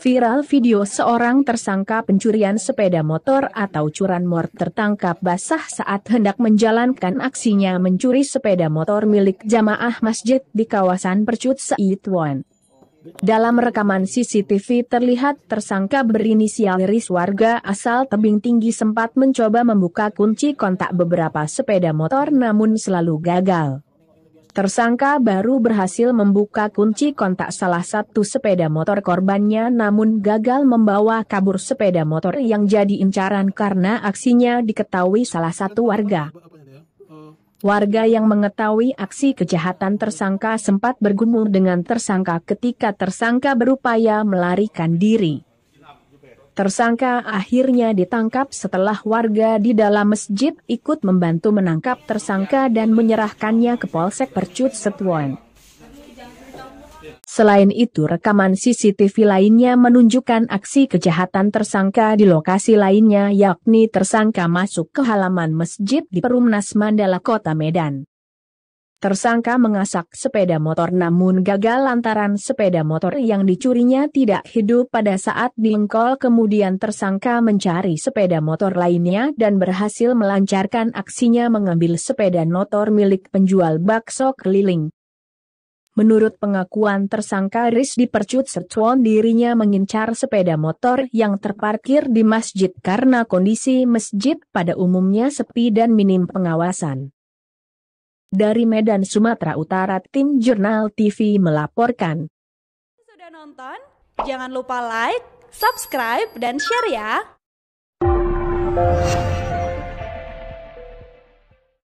Viral video seorang tersangka pencurian sepeda motor atau curanmor tertangkap basah saat hendak menjalankan aksinya mencuri sepeda motor milik jamaah masjid di kawasan Percut Seitwan. Dalam rekaman CCTV terlihat tersangka berinisial Riz warga asal tebing tinggi sempat mencoba membuka kunci kontak beberapa sepeda motor namun selalu gagal. Tersangka baru berhasil membuka kunci kontak salah satu sepeda motor korbannya namun gagal membawa kabur sepeda motor yang jadi incaran karena aksinya diketahui salah satu warga. Warga yang mengetahui aksi kejahatan tersangka sempat bergumul dengan tersangka ketika tersangka berupaya melarikan diri. Tersangka akhirnya ditangkap setelah warga di dalam masjid ikut membantu menangkap tersangka dan menyerahkannya ke Polsek Percut Setuan. Selain itu rekaman CCTV lainnya menunjukkan aksi kejahatan tersangka di lokasi lainnya yakni tersangka masuk ke halaman masjid di Perumnas Mandala Kota Medan. Tersangka mengasak sepeda motor namun gagal lantaran sepeda motor yang dicurinya tidak hidup pada saat diengkol kemudian tersangka mencari sepeda motor lainnya dan berhasil melancarkan aksinya mengambil sepeda motor milik penjual bakso keliling. Menurut pengakuan tersangka Riz dipercut setuan dirinya mengincar sepeda motor yang terparkir di masjid karena kondisi masjid pada umumnya sepi dan minim pengawasan. Dari Medan Sumatera Utara tim Jurnal TV melaporkan. Sudah nonton? Jangan lupa like, subscribe, dan share ya!